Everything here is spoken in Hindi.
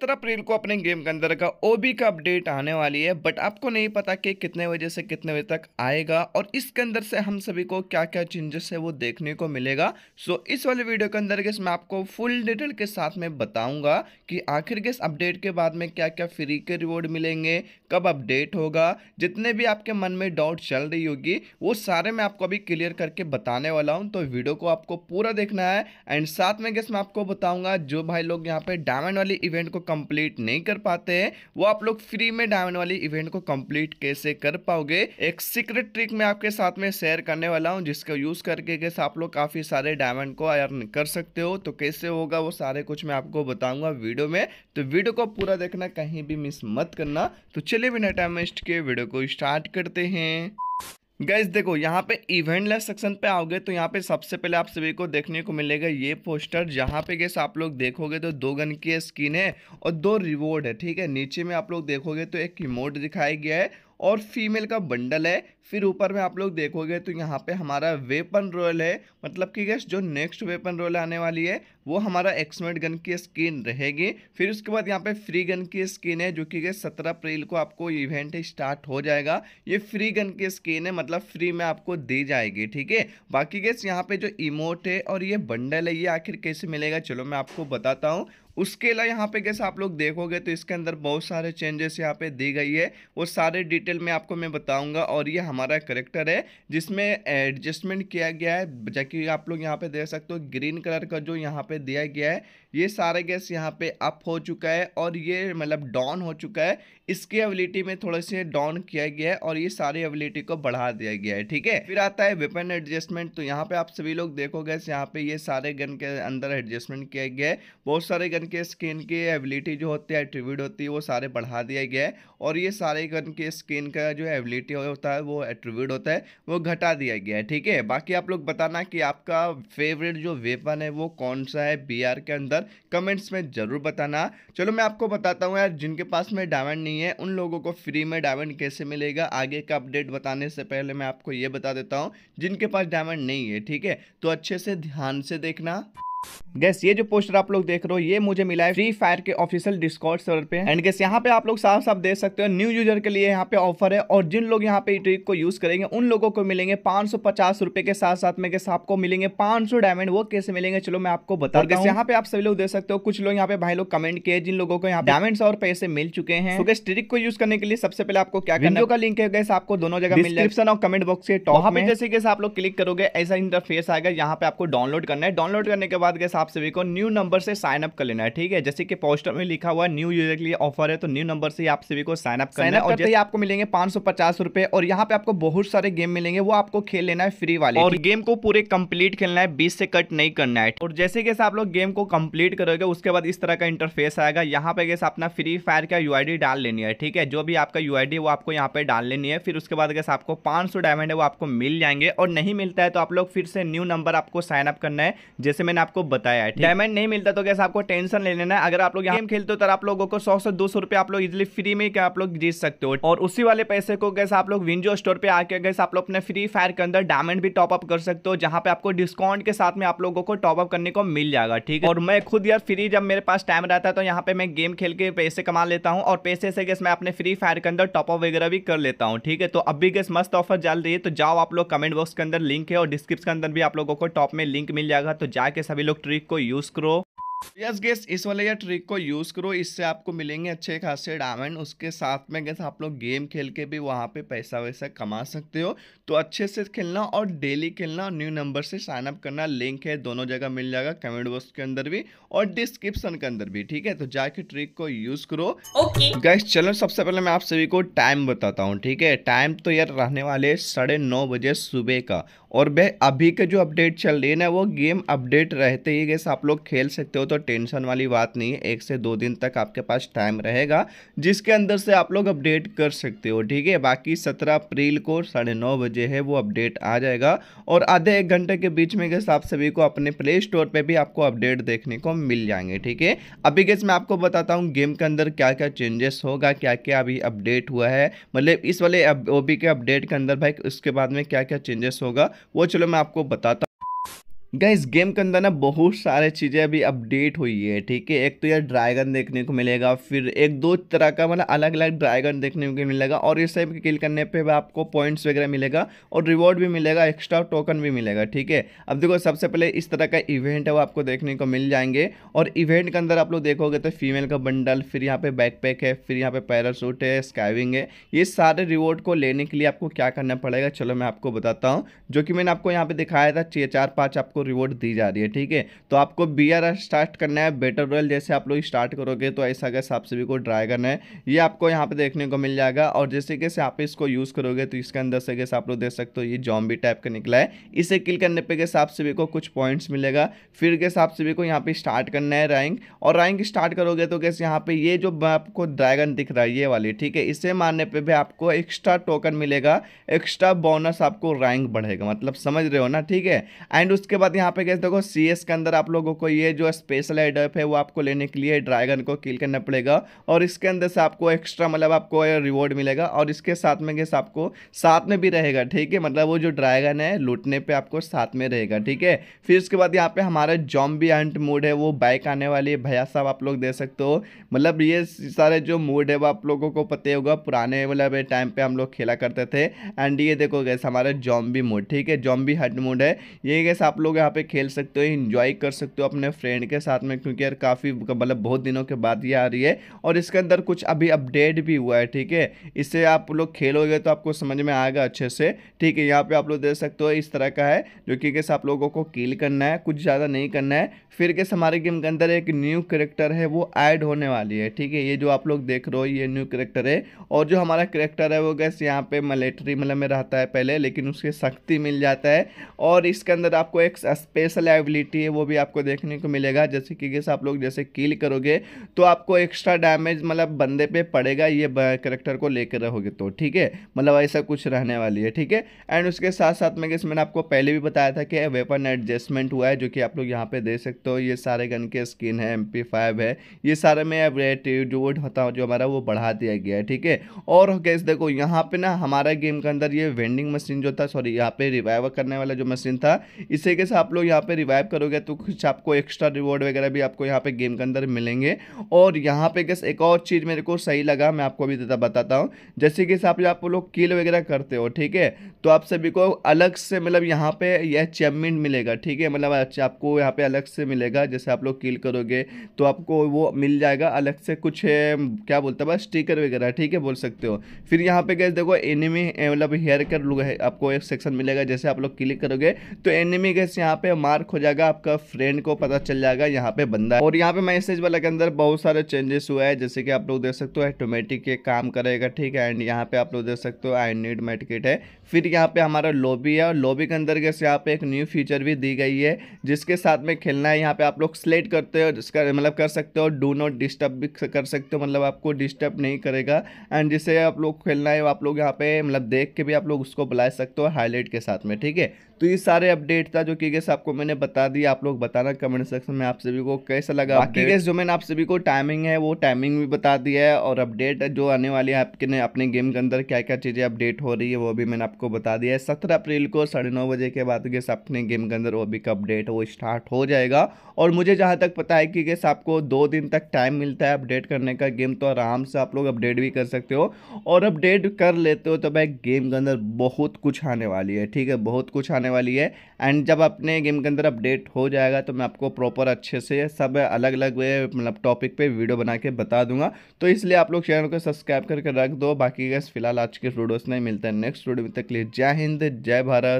सत्रह अप्रैल को अपने गेम के अंदर का ओबी का अपडेट आने वाली है बट आपको नहीं पता कि कितने बजे से कितने बजे तक आएगा और इसके अंदर से हम सभी को क्या क्या चेंजेस है वो देखने को मिलेगा सो इस वाले वीडियो के अंदर के मैं आपको फुल डिटेल के साथ में बताऊंगा कि आखिर के इस अपडेट के बाद में क्या क्या फ्री के रिवॉर्ड मिलेंगे कब अपडेट होगा जितने भी आपके मन में डाउट चल रही होगी वो सारे मैं आपको अभी क्लियर करके बताने वाला हूँ तो वीडियो को आपको पूरा देखना है एंड साथ में गेस मैं आपको बताऊँगा जो भाई लोग यहाँ पर डायमंड वाली इवेंट को कंप्लीट नहीं कर पाते हैं वो आप लोग फ्री में डायमंड वाली इवेंट को कंप्लीट कैसे कर पाओगे एक सीक्रेट ट्रिक मैं आपके साथ में शेयर करने वाला हूँ जिसका यूज करके कैसे आप लोग काफी सारे डायमंड को अर्न कर सकते हो तो कैसे होगा वो सारे कुछ मैं आपको बताऊंगा वीडियो में तो वीडियो को पूरा देखना कहीं भी मिस मत करना तो चलिए बिना टाइम वेस्ट के वीडियो को स्टार्ट करते हैं गैस देखो यहाँ पे इवेंट लेस सेक्शन पे आओगे तो यहाँ पे सबसे पहले आप सभी को देखने को मिलेगा ये पोस्टर जहाँ पे गैस आप लोग देखोगे तो दो गन की स्किन है और दो रिवॉर्ड है ठीक है नीचे में आप लोग देखोगे तो एक रिमोट दिखाया गया है और फीमेल का बंडल है फिर ऊपर में आप लोग देखोगे तो यहाँ पे हमारा वेपन रोल है मतलब कि गैस जो नेक्स्ट वेपन रोल आने वाली है वो हमारा एक्समेट गन की स्किन रहेगी फिर उसके बाद यहाँ पे फ्री गन की स्किन है जो कि गैस सत्रह अप्रैल को आपको इवेंट स्टार्ट हो जाएगा ये फ्री गन की स्किन है मतलब फ्री में आपको दी जाएगी ठीक है बाकी गैस यहाँ पे जो इमोट है और ये बंडल है ये आखिर कैसे मिलेगा चलो मैं आपको बताता हूँ उसके अलावा यहाँ पे कैसे आप लोग देखोगे तो इसके अंदर बहुत सारे चेंजेस यहाँ पे दी गई है वो सारे डिटेल में आपको मैं बताऊँगा और ये हमारे हमारा करेक्टर है जिसमें एडजस्टमेंट किया गया है जबकि आप लोग यहाँ पे देख सकते हो ग्रीन कलर का जो यहाँ पे दिया गया है ये सारे गैस यहाँ पे अप हो चुका है और ये मतलब डाउन हो चुका है इसके एबिलिटी में थोड़ा से डाउन किया गया है और ये सारी एबिलिटी को बढ़ा दिया गया है ठीक है फिर आता है वेपन एडजस्टमेंट तो यहाँ पे आप सभी लोग देखोगे यहाँ पे ये सारे गन के अंदर एडजस्टमेंट किया गया है बहुत सारे गन के स्किन की एबिलिटी जो होती है एट्रीब्यूट होती है वो सारे बढ़ा दिया गया है और ये सारे गन के स्किन का जो एबिलिटी होता है वो एट्रीब्यूट होता है वो घटा दिया गया है ठीक है बाकी आप लोग बताना कि आपका फेवरेट जो वेपन है वो कौन सा है बी के अंदर कमेंट्स में ज़रूर बताना चलो मैं आपको बताता हूँ यार जिनके पास में डायमंड नहीं है उन लोगों को फ्री में डायमंड कैसे मिलेगा आगे का अपडेट बताने से पहले मैं आपको ये बता देता हूँ जिनके पास डायमंड नहीं है ठीक है तो अच्छे से ध्यान से देखना गैस ये जो पोस्टर आप लोग देख रहे हो ये मुझे मिला है फ्री फायर के ऑफिशियल डिस्कॉर्ड सर्वर पे एंड गैस यहाँ पे आप लोग साफ साफ देख सकते हो न्यू यूजर के लिए यहाँ पे ऑफर है और जिन लोग यहाँ पे ट्रिक को यूज करेंगे उन लोगों को मिलेंगे पांच रुपए के साथ साथ में आपको मिलेंगे पांच डायमंड वो कैसे मिलेंगे चलो मैं आपको बता गैस यहाँ पे आप सभी लोग देख सकते हो कुछ लोग यहाँ पे भाई लोग कमेंट किए जिन लोगों को यहाँ डायमंड और पैसे मिल चुके हैं तो गैस ट्रिक को यूज करने के लिए सबसे पहले आपको क्या करना का लिंक है गैस आपको दोनों जगह डिस्क्रिप्शन और कमेंट बॉक्स के टॉप में जैसे आप लोग क्लिक करोगे ऐसा इंटरफेस आएगा यहाँ पे आपको डाउनलोड करना है डाउनलोड करने के बाद बाद गैस आप सभी को न्यू नंबर से साइन अप कर लेना है ठीक है जैसे कि पोस्टर में लिखा हुआ न्यू यूजर के लिए ऑफर है तो न्यू नंबर से आप सभी को साइन अप करना है और जैसे आपको मिलेंगे पांच और यहाँ पे आपको बहुत सारे गेम मिलेंगे वो आपको खेल लेना है फ्री वाले और गेम को पूरे कंप्लीट खेलना है बीस से कट नहीं करना है और जैसे कैसे आप लोग गेम को कंप्लीट करोगे उसके बाद इस तरह का इंटरफेस आएगा यहाँ पे कैसे अपना फ्री फायर का यू डाल लेनी है ठीक है जो भी आपका यू वो आपको यहाँ पे डाल लेनी है फिर उसके बाद कैसे आपको पांच डायमंड है वो आपको मिल जाएंगे और नहीं मिलता है तो आप लोग फिर से न्यू नंबर आपको साइन अप करना है जैसे मैंने आपको आपको बताया है डायमंड नहीं मिलता तो कैसे आपको टेंशन ले लेना है अगर आप लोग गेम खेलते हो तो आप लोगों को सौ से दो सौ आप लोग इजिली फ्री में क्या आप लोग जीत सकते हो और उसी वाले पैसे को कैसे आप लोग विंजो स्टोर पे आके कैसे आप लोग अपने फ्री फायर के अंदर डायमंड भी टॉपअप कर सकते हो जहाँ पे आपको डिस्काउंट के साथ में आप लोगों को टॉपअप करने को मिल जाएगा ठीक है और मैं खुद यार फ्री जब मेरे पास टाइम रहता है तो यहाँ पे मैं गेम खेल के पैसे कमा लेता हूँ और पैसे से कैसे मैं अपने फ्री फायर के अंदर टॉपअप वगैरह भी कर लेता हूँ ठीक है तो अभी कैसे मस्त ऑफर चल रही है तो जाओ आप लोग कमेंट बॉक्स के अंदर लिंक है और डिस्क्रिप्शन के अंदर भी आप लोगों को टॉप में लिंक मिल जाएगा तो जाके सभी लोग ट्रिक को यूज़ करो यस गेस इस वाले या ट्रिक को यूज़ करो इससे आपको मिलेंगे अच्छे खासे डायमंड उसके साथ में गेस आप लोग गेम खेल के भी वहाँ पे पैसा वैसा कमा सकते हो तो अच्छे से खेलना और डेली खेलना और न्यू नंबर से साइन अप करना लिंक है दोनों जगह मिल जाएगा कमेंट बॉक्स के अंदर भी और डिस्क्रिप्शन के अंदर भी ठीक है तो जाके ट्रिक को यूज़ करो ओके गैस चलो सबसे पहले मैं आप सभी को टाइम बताता हूँ ठीक है टाइम तो यार रहने वाले साढ़े बजे सुबह का और भाई अभी के जो अपडेट चल रही है ना वो गेम अपडेट रहते ही गैस आप लोग खेल सकते हो तो टेंशन वाली बात नहीं है एक से दो दिन तक आपके पास टाइम रहेगा जिसके अंदर से आप लोग अपडेट कर सकते हो ठीक है बाकी सत्रह अप्रैल को साढ़े नौ बजे है वो अपडेट आ जाएगा और आधे एक घंटे के बीच में गैस आप सभी को अपने प्ले स्टोर पर भी आपको अपडेट देखने को मिल जाएंगे ठीक है अभी गैस मैं आपको बताता हूँ गेम के अंदर क्या क्या चेंजेस होगा क्या क्या अभी अपडेट हुआ है मतलब इस वाले ओ के अपडेट के अंदर भाई उसके बाद में क्या क्या चेंजेस होगा वो चलो मैं आपको बताता इस गेम के अंदर ना बहुत सारे चीज़ें अभी अपडेट हुई है ठीक है एक तो यार ड्रैगन देखने को मिलेगा फिर एक दो तरह का मतलब अलग अलग ड्रैगन देखने को मिलेगा और इस टाइप किल करने पे भी आपको पॉइंट्स वगैरह मिलेगा और रिवॉर्ड भी मिलेगा एक्स्ट्रा टोकन भी मिलेगा ठीक है अब देखो सबसे पहले इस तरह का इवेंट है वो आपको देखने को मिल जाएंगे और इवेंट के अंदर आप लोग देखोगे तो फीमेल का बंडल फिर यहाँ पे पैक है फिर यहाँ पे पैरासूट है स्काइविंग है ये सारे रिवॉर्ड को लेने के लिए आपको क्या करना पड़ेगा चलो मैं आपको बताता हूँ जो कि मैंने आपको यहाँ पे दिखाया था चार पाँच आपको आपको रिवॉर्ड दी जा रही है ठीक है तो आपको बी स्टार्ट करना है बेटर रॉयल जैसे आप लोग स्टार्ट करोगे तो ऐसा कैसे आप सभी को ड्राई करना है ये आपको यहाँ पे देखने को मिल जाएगा और जैसे कैसे आप इसको यूज़ करोगे तो इसके अंदर से कैसे आप लोग देख सकते हो ये जॉम्बी टाइप का निकला है इसे क्लिक करने पर कैसे आप सभी को कुछ पॉइंट्स मिलेगा फिर कैसे आप सभी को यहाँ पर स्टार्ट करना है रैंक और रैंक स्टार्ट करोगे तो कैसे यहाँ पर ये जो आपको ड्रैगन दिख रहा है ये वाली ठीक है इसे मारने पर भी आपको एक्स्ट्रा टोकन मिलेगा एक्स्ट्रा बोनस आपको रैंक बढ़ेगा मतलब समझ रहे हो ना ठीक है एंड उसके बाद बाद यहाँ पे गैस देखो सी एस के अंदर आप लोगों को ये जो स्पेशल एडअप है वो आपको लेने के लिए ड्रैगन को किल करना पड़ेगा और इसके अंदर से आपको एक्स्ट्रा मतलब आपको रिवॉर्ड मिलेगा और इसके साथ में गैस आपको साथ में भी रहेगा ठीक है मतलब वो जो ड्रैगन है लूटने पर आपको साथ में रहेगा ठीक है फिर उसके बाद यहाँ पे हमारा जॉम्बी हंट मूड है वो बाइक आने वाली है भैया साहब आप लोग दे सकते हो मतलब ये सारे जो मूड है वो आप लोगों को पता होगा पुराने मतलब टाइम पे हम लोग खेला करते थे एंड ये देखो गैस हमारा जॉम्बी मूड ठीक है जॉम्बी हट मूड है ये गैस आप लोग यहाँ पे खेल सकते हो इन्जॉय कर सकते हो अपने फ्रेंड के साथ में क्योंकि यार काफ़ी मतलब बहुत दिनों के बाद ये आ रही है और इसके अंदर कुछ अभी अपडेट भी हुआ है ठीक है इससे आप लोग खेलोगे तो आपको समझ में आएगा अच्छे से ठीक है यहाँ पर आप लोग देख सकते हो इस तरह का है जो कि कैसे आप लोगों को कील करना है कुछ ज़्यादा नहीं करना है फिर कैसे हमारे गेम के अंदर एक न्यू करेक्टर है वो ऐड होने वाली है ठीक है ये जो आप लोग देख रहे हो ये न्यू करेक्टर है और जो हमारा करेक्टर है वो गैस यहाँ पे मिलिट्री मतलब में रहता है पहले लेकिन उसके शक्ति मिल जाता है और इसके अंदर आपको एक स्पेशल एबिलिटी है वो भी आपको देखने को मिलेगा जैसे कि जैसे आप लोग जैसे किल करोगे तो आपको एक्स्ट्रा डैमेज मतलब बंदे पे पड़ेगा ये करेक्टर को लेकर रहोगे तो ठीक है मतलब ऐसा कुछ रहने वाली है ठीक है एंड उसके साथ साथ में गैस मैंने आपको पहले भी बताया था कि वेपन एडजस्टमेंट हुआ है जो कि आप लोग यहाँ पर दे सकते हो ये सारे गन के स्किन है एम है ये सारे में एटीट्यूड होता जो हमारा वो बढ़ा दिया गया है ठीक है और कैसे देखो यहाँ पर ना हमारा गेम के अंदर ये वेंडिंग मशीन जो था सॉरी यहाँ पे रिवाइव करने वाला जो मशीन था इसे के साथ आप लोग यहाँ पे रिवाइव करोगे तो कुछ आपको एक्स्ट्रा रिवॉर्ड वगैरह भी आपको यहाँ पे गेम के अंदर मिलेंगे और यहाँ पे गैस एक और चीज़ मेरे को सही लगा मैं आपको अभी बताता हूँ जैसे कि आप आप लोग किल वगैरह करते हो ठीक है तो आप सभी को अलग से मतलब यहाँ पे यह अचीवमेंट मिलेगा ठीक है मतलब आपको यहाँ पे अलग से मिलेगा जैसे आप लोग किल करोगे तो आपको वो मिल जाएगा अलग से कुछ क्या बोलते हैं बस स्टीकर वगैरह ठीक है बोल सकते हो फिर यहाँ पे गैस देखो एनिमी मतलब हेयर कर आपको एक सेक्शन मिलेगा जैसे आप लोग क्लिक करोगे तो एनिमी गैस यहाँ यहाँ पे मार्क हो जाएगा आपका फ्रेंड को पता चल जाएगा यहाँ पे बंदा है और यहाँ पे मैसेज वाला के अंदर बहुत सारे चेंजेस हुआ है जैसे कि आप लोग देख सकते हो ऑटोमेटिक ये काम करेगा ठीक है एंड यहाँ पे आप लोग देख सकते हो आई नीड मेट किट है फिर यहाँ पे हमारा लॉबी है और लॉबी के अंदर जैसे यहाँ पे एक न्यू फीचर भी दी गई है जिसके साथ में खेलना है यहाँ पे आप लोग सिलेक्ट करते हो जिसका मतलब कर सकते हो डू नॉट डिस्टर्ब भी कर सकते हो मतलब आपको डिस्टर्ब नहीं करेगा एंड जिसे आप लोग खेलना है आप लोग यहाँ पे मतलब देख के भी आप लोग उसको बुला सकते हो हाईलाइट के साथ में ठीक है तो ये सारे अपडेट था जो कि गैस आपको मैंने बता दिया आप लोग बताना कमेंट सेक्शन में आप सभी को कैसा लगा बाकी गैस जो मैंने आप सभी को टाइमिंग है वो टाइमिंग भी बता दिया है और अपडेट जो आने वाली है आपके ने अपने गेम के अंदर क्या क्या चीज़ें अपडेट हो रही है वो भी मैंने आपको बता दिया है सत्रह अप्रैल को साढ़े नौ बजे के बाद गैस अपने गेम के अंदर वो भी का अपडेट वो स्टार्ट हो जाएगा और मुझे जहाँ तक पता है कि गैस आपको दो दिन तक टाइम मिलता है अपडेट करने का गेम तो आराम से आप लोग अपडेट भी कर सकते हो और अपडेट कर लेते हो तो भाई गेम के अंदर बहुत कुछ आने वाली है ठीक है बहुत कुछ आने होने वाली है एंड जब अपने गेम के अंदर अपडेट हो जाएगा तो मैं आपको प्रॉपर अच्छे से सब अलग अलग वे मतलब टॉपिक पे वीडियो बना के बता दूंगा तो इसलिए आप लोग चैनल को सब्सक्राइब करके रख दो बाकी गैस फिलहाल आज के वीडियोस नहीं मिलते हैं नेक्स्ट वीडियो में तक लिए जय हिंद जय भारत